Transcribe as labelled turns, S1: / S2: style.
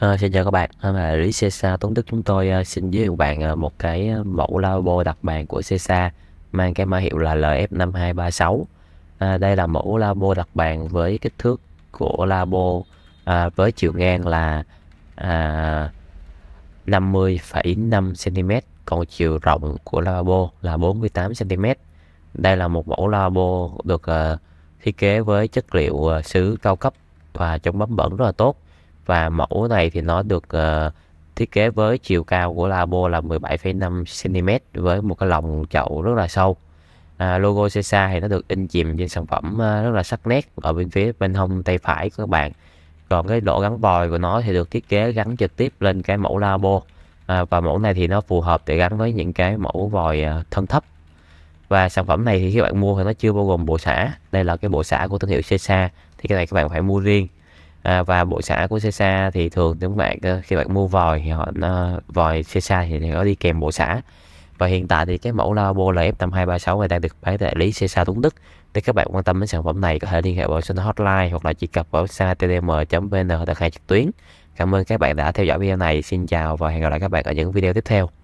S1: À, xin chào các bạn, à, là Lý Cesa Tốn Đức chúng tôi à, xin giới thiệu bạn ờ, một cái mẫu lavabo đập bàn của Cesa mang cái mã hiệu là LF5236 à, Đây là mẫu lavabo đặt bàn với kích thước của lavabo à, với chiều ngang là à, 50,5cm còn chiều rộng của lavabo là 48cm Đây là một mẫu lavabo được à, thiết kế với chất liệu à, sứ cao cấp và chống bấm bẩn rất là tốt và mẫu này thì nó được uh, thiết kế với chiều cao của labo là 17,5 cm với một cái lòng chậu rất là sâu à, logo Cesa thì nó được in chìm trên sản phẩm uh, rất là sắc nét ở bên phía bên hông tay phải của các bạn còn cái lỗ gắn vòi của nó thì được thiết kế gắn trực tiếp lên cái mẫu labo à, và mẫu này thì nó phù hợp để gắn với những cái mẫu vòi uh, thân thấp và sản phẩm này thì khi bạn mua thì nó chưa bao gồm bộ xả đây là cái bộ xả của thương hiệu Cesa thì cái này các bạn phải mua riêng à, và bộ xả của xe xa thì thường những bạn ờ, khi bạn mua vòi thì họ nó, vòi xa thì nó đi kèm bộ xả và hiện tại thì cái mẫu lavabo là F5236 này đang được bán tại đại lý xa Tuấn Đức nếu các bạn quan tâm đến sản phẩm này có thể liên hệ vào số hotline hoặc là chỉ cập vào xa tdm.vn đặt hàng trực tuyến cảm ơn các bạn đã theo dõi video này xin chào và hẹn gặp lại các bạn ở những video tiếp theo